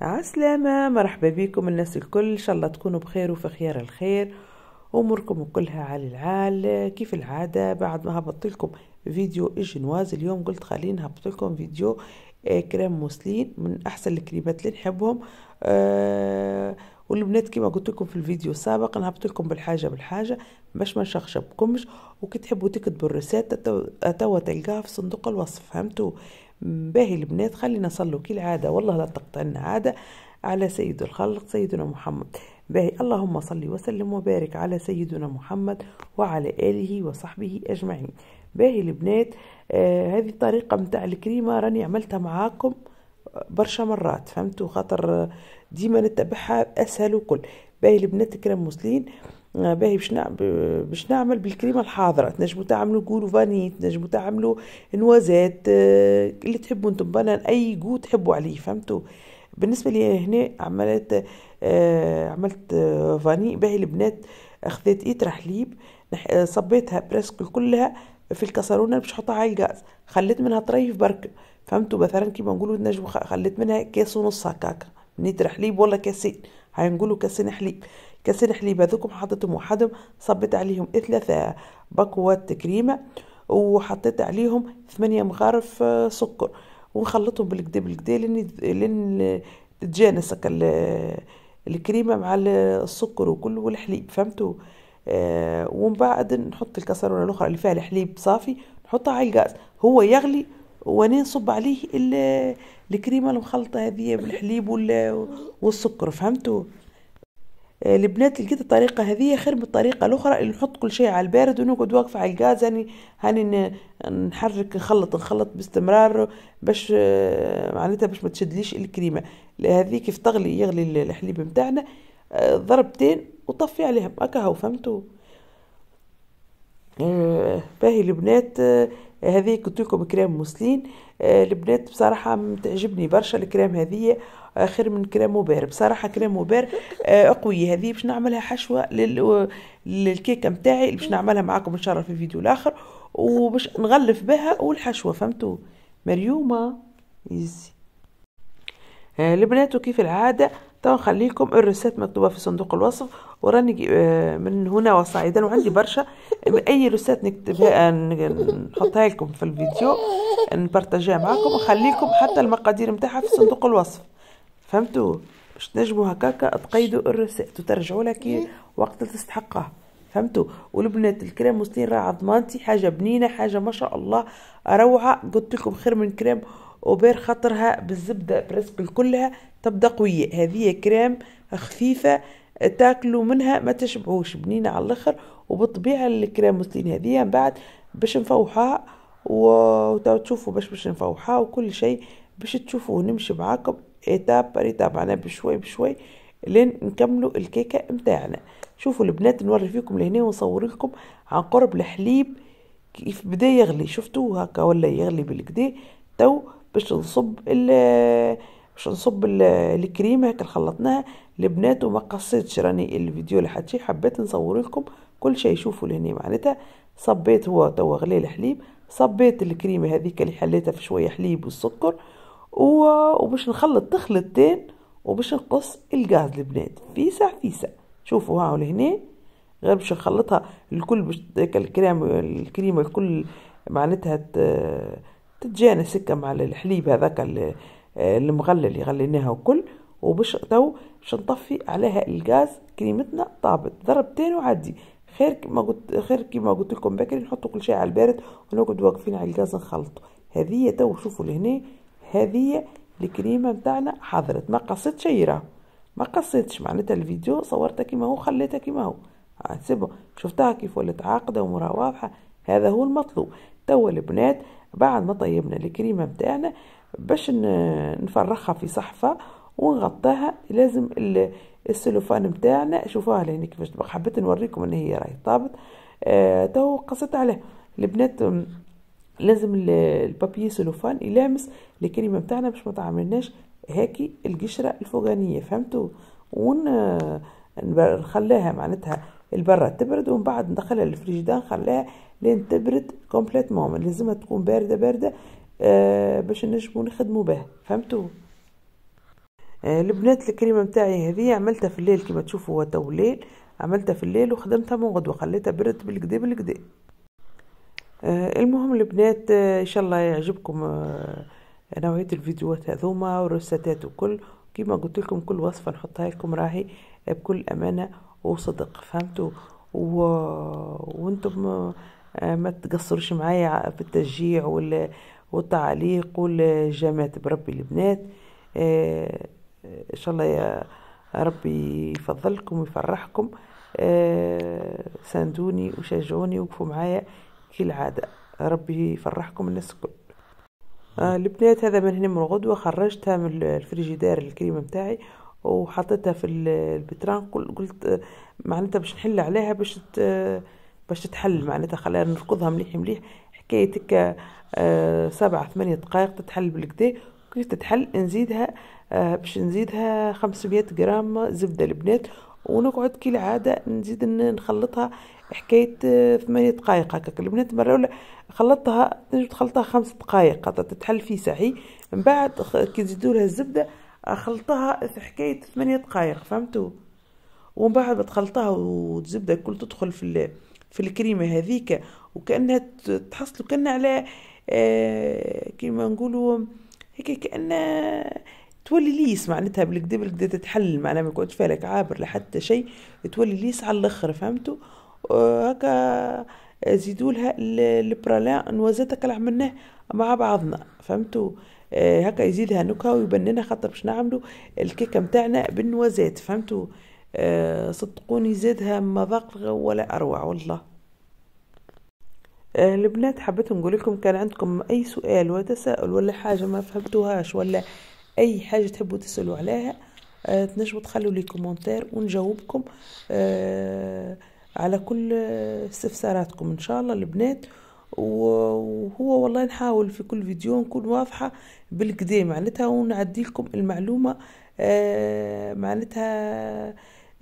عسلامة مرحبا بكم الناس الكل إن شاء الله تكونوا بخير وفي خيار الخير أموركم كلها على العال كيف العادة بعد ما هبط لكم فيديو الجنواز اليوم قلت خليني هبط لكم فيديو آه، كريم موسلين من أحسن الكريمات اللي نحبهم أه والبنات كما قلت لكم في الفيديو السابق نهبط لكم بالحاجه بالحاجه باش ما نشخشبكمش وكي تحبوا تكتبوا الرساله توا تلقاها في صندوق الوصف فهمتوا باهي البنات خلينا نصلوا كالعاده والله لا تقطعنا عاده على سيد الخلق سيدنا محمد باهي اللهم صل وسلم وبارك على سيدنا محمد وعلى آله وصحبه أجمعين باهي البنات آه هذه الطريقة متاع الكريمة راني عملتها معاكم آه، برشا مرات فهمتوا خاطر آه، ديما نتبعها أسهل وكل باهي البنات الكرام مسلين آه، باهي باش نعمل باش نعمل بالكريمه الحاضره تنجموا تعملوا كولو فاني تنجموا تعملوا نوازات آه، اللي تحبوا انتم بنان اي جو تحبوا عليه فهمتوا بالنسبه لي هنا عملت آه، عملت فاني باهي البنات اخذت ايترا حليب صبيتها برسك كلها في الكسرونه باش نحطها على الغاز خليت منها طريف برك فهمتوا مثلا كيما نقولوا نجم خليت منها كاس ونص هكاك من حليب ولا كاسين هاي نقولوا كاسين حليب كسر حليب هذوكم حطيتهم وحدهم صبيت عليهم ثلاثة بكوات كريمة وحطيت عليهم ثمانية مغارف آه، سكر ونخلطهم بالكدا بالكدا لين لين تتجانس الكريمة مع السكر وكل والحليب فهمتوا آه ومن بعد نحط الكسرونة الأخرى اللي فيها الحليب صافي نحطها على الغاز هو يغلي وانا نصب عليه الكريمه المخلطه هذه بالحليب والسكر فهمتوا البنات آه، لقيت الطريقه هذه خير من الطريقه الاخرى اللي نحط كل شيء على البارد ونقعد واقفه على الغاز هاني هاني نحرك نخلط نخلط باستمرار باش آه، معناتها باش ما تشدليش الكريمه هذه كيف تغلي يغلي الحليب نتاعنا آه، ضربتين وطفي عليهم هكا هو فهمتوا باهي البنات هذه قلت لكم كريم موسلين البنات بصراحه تعجبني برشا الكريم هذه خير من كريم وبير بصراحه كريم وبير آه، قويه هذه باش نعملها حشوه للكيكه نتاعي باش نعملها معاكم ان شاء الله في فيديو الاخر وباش نغلف بها والحشوه فهمتوا مريومه يزي آه، البنات وكيف العاده تو نخليكم الرسات مكتوبه في صندوق الوصف وراني آه، من هنا وصاعدا وعندي برشا اي رسات نكتبها نحطها لكم في الفيديو نبارطاجيها معاكم ونخليكم حتى المقادير نتاعها في صندوق الوصف فهمتوا باش تنجموا هكاكا تقيدوا الرسائل وترجعوا لك وقت تستحقه فهمتوا والبنات الكريم مسلين راه عضمانتي حاجه بنينه حاجه ما شاء الله روعه قلت لكم خير من كريم وبير خطرها بالزبده برسك كلها تبدا قويه هذه كريم خفيفه تاكلوا منها ما تشبعوش بنينه على الاخر وبالطبيعه الكريم مسلين هذه من بعد باش نفوحها وتشوفوا باش باش نفوحها وكل شيء باش تشوفوا نمشي معاكم ايتاب بار ايتاب معناها بشوي بشوي لين نكملوا الكيكه متاعنا شوفوا البنات نوري فيكم لهنا ونصور لكم عن قرب الحليب كيف بدا يغلي شفتوه هكا ولا يغلي بالكدا تو باش نصب ال باش نصب الكريمه هكا خلطناها البنات وما قصيتش راني الفيديو لحد شي حبيت نصور لكم كل شيء شوفوا لهنا معناتها صبيت هو تو غلي الحليب صبيت الكريمه هذيك اللي حليتها في شويه حليب والسكر وباش نخلط تخلطتين وباش نقص الغاز البنات فيسع فيسع شوفوا هاو لهنا غير باش نخلطها الكل باش الكريم الكريمه الكل معناتها تتجانس هكا مع الحليب هذاك المغلل اللي غليناها وكل وباش تو باش نطفي عليها الغاز كريمتنا طابت ضربتين وعدي خير كما قلت خير كما قلت لكم بكري نحطوا كل شيء على البارد ونقعد واقفين على الغاز نخلطوا هذه تو شوفوا لهنا هذه الكريمه نتاعنا حضرت ما قصيتش يراه ما قصيتش معناتها الفيديو صورتها كيما هو خليتها كيما هو آه، سيبو شفتها كيف ولات عاقده ومراه واضحه هذا هو المطلوب توا البنات بعد ما طيبنا الكريمه نتاعنا باش نفرخها في صحفه ونغطيها لازم السلوفان نتاعنا شوفوها لهنا كيفاش حبيت نوريكم ان هي راهي طابت آه تو قصيت عليه البنات لازم البابي سلوفان يلامس الكريمه بتاعنا باش ما تعملناش هاكي القشره الفوقانيه فهمتوا ون آه، نخليها معناتها البرة تبرد ومن بعد ندخلها للفريجيدان نخليها لين تبرد كومبليتمون لازمها تكون بارده بارده آه باش نجمو نخدمو بها فهمتوا آه البنات الكريمه نتاعي هذه عملتها في الليل كما تشوفوا هو تو الليل عملتها في الليل وخدمتها من غدوه خليتها برد بالقدا بالقدا آه، المهم البنات آه، ان شاء الله يعجبكم آه، نوعيه الفيديوهات هذوما والرساتات وكل كما قلت لكم كل وصفه نحطها لكم راهي بكل امانه وصدق فهمتوا و... وانتم ما تقصروش معايا في التشجيع وال... والتعليق والجامات بربي البنات ان شاء الله يا ربي يفضلكم ويفرحكم ساندوني وشجعوني وقفوا معايا كالعادة ربي يفرحكم الناس الكل آه البنات هذا من هنا من الغدوة خرجتها من الفريجيدار الكريمة متاعي وحطيتها في البتران قلت آه، معناتها باش نحل عليها باش آه، باش تتحل معناتها خلينا نركضها مليح مليح حكاية آه، هكا سبعة ثمانية دقائق تتحل بالكدا كيف تتحل نزيدها باش نزيدها خمسمية غرام زبدة البنات ونقعد كالعاده نزيد نخلطها حكايه آه، ثمانية دقائق هكاك البنات مره ولا خلطتها تنجم تخلطها خمس دقائق حتى تتحل في ساعي من بعد كي تزيدوا لها الزبده خلطها في حكايه ثمانية دقائق فهمتوا ومن بعد تخلطها والزبده الكل تدخل في في الكريمه هذيك وكانها تحصلوا كان على آه كيما نقولوا هيك كان تولي ليس معناتها بالكدا بالكدا تتحل معناها ما يكونش لك عابر لحتى شيء تولي ليس على الاخر فهمتوا أه، هكا زيدوا لها البرالان نوازتك اللي عملناه مع بعضنا فهمتوا أه، هكا يزيدها نكهه ويبننها خاطر باش نعملوا الكيكه متاعنا بالنوازات فهمتوا أه، صدقوني زادها مذاق ولا اروع والله البنات حبيت نقول لكم كان عندكم اي سؤال وتساؤل ولا حاجه ما فهمتوهاش ولا اي حاجه تحبوا تسالوا عليها آه، تنجموا تخلوا لي كومونتير ونجاوبكم آه، على كل استفساراتكم ان شاء الله البنات وهو والله نحاول في كل فيديو نكون واضحة بالكدي معناتها ونعدي لكم المعلومة آه، معناتها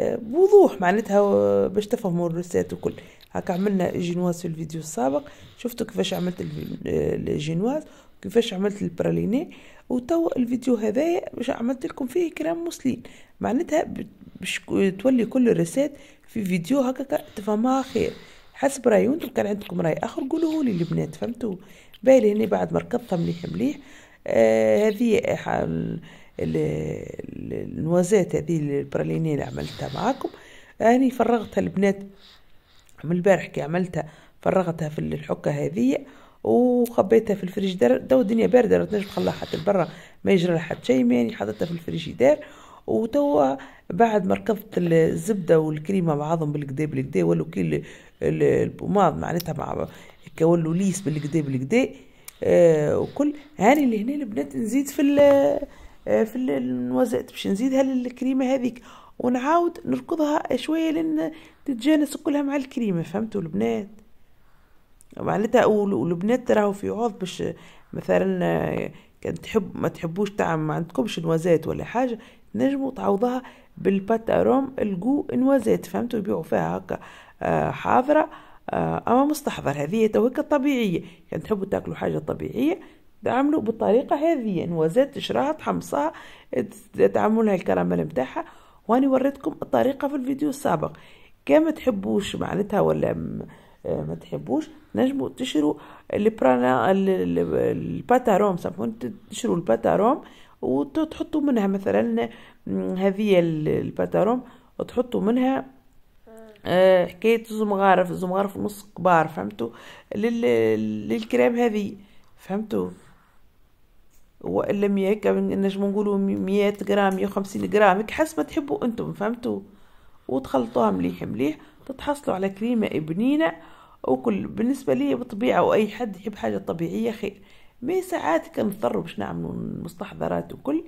بوضوح معناتها باش تفهموا الرسات وكل هكا عملنا جينواز في الفيديو السابق شفتوا كيفاش عملت الجينواز كيفاش عملت البراليني وتوا الفيديو هذايا باش عملت لكم فيه كريم موسلين معناتها باش تولي كل الرسات في فيديو هكا تفهمها خير حسب رايي وانتم كان عندكم راي اخر قولوه لي البنات فهمتوا بالي هنا بعد ما ركضتها مليح مليح آه هذه النوازات هذه البراليني اللي عملتها معاكم راني فرغتها البنات من البارح كي عملتها فرغتها في الحكه هذه وخبيتها في الفريجيدار تو الدنيا بارده ما تنجم تخليها حتى لبرا ما يجرى حتى شيء ماني حطيتها في الفريجيدار وتوا بعد ما ركبت الزبده والكريمه بعضهم بالكدا بالكدا ولو كي البوماض معناتها مع كولو ليس بالكدا بالكدا آه وكل هاني اللي هنا البنات نزيد في آه، في النوازات باش نزيدها للكريمه هذيك ونعاود نركضها شويه لين تتجانس كلها مع الكريمه فهمتوا البنات معناتها والبنات راهو في عوض باش مثلا آه، كان تحب ما تحبوش تاع ما عندكمش نوازات ولا حاجه نجموا تعوضها بالبات اروم الجو نوازات فهمتوا يبيعوا فيها هكا آه، حاضره آه، اما مستحضر هذه توك طبيعية كان تحبوا تاكلوا حاجه طبيعيه تعملوا بالطريقه هذه نوازات تشراها تحمصها لها الكراميل نتاعها واني وريتكم الطريقه في الفيديو السابق كان ما تحبوش معناتها ولا آه، ما تحبوش نجموا تشروا البرانا الباتاروم سامحون تشروا الباتاروم وتحطوا منها مثلا هذه الباتاروم وتحطوا منها آه، حكاية الزمغارف الزمغارف نص كبار فهمتوا للكريم هذه فهمتوا والا مية هكا نجم نقولوا مية غرام مية وخمسين غرام حسب ما تحبوا انتم فهمتوا وتخلطوها مليح مليح تتحصلوا على كريمة بنينة وكل بالنسبة لي بالطبيعة وأي حد يحب حاجة طبيعية خير مي ساعات كنضطروا باش نعملوا المستحضرات وكل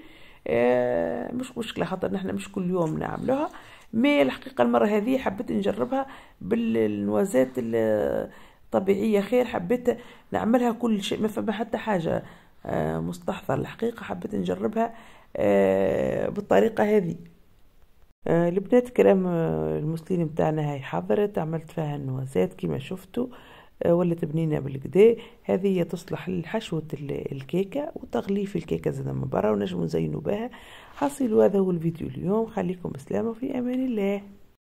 آه مش مشكلة خاطر نحنا مش كل يوم نعملوها مي الحقيقة المرة هذه حبيت نجربها بالنوازات الطبيعية خير حبيت نعملها كل شيء ما فما حتى حاجة آه مستحضر الحقيقة حبيت نجربها آه بالطريقة هذه البنات آه، كرام آه، المسلين متاعنا هاي حضرت عملت فيها النوازات كما شفتوا آه، ولات بنينة بالكدا هذه تصلح لحشوة الكيكة وتغليف الكيكة زادة من برا ونجمو نزينو بها حصيلو هذا هو الفيديو اليوم خليكم بسلامة في أمان الله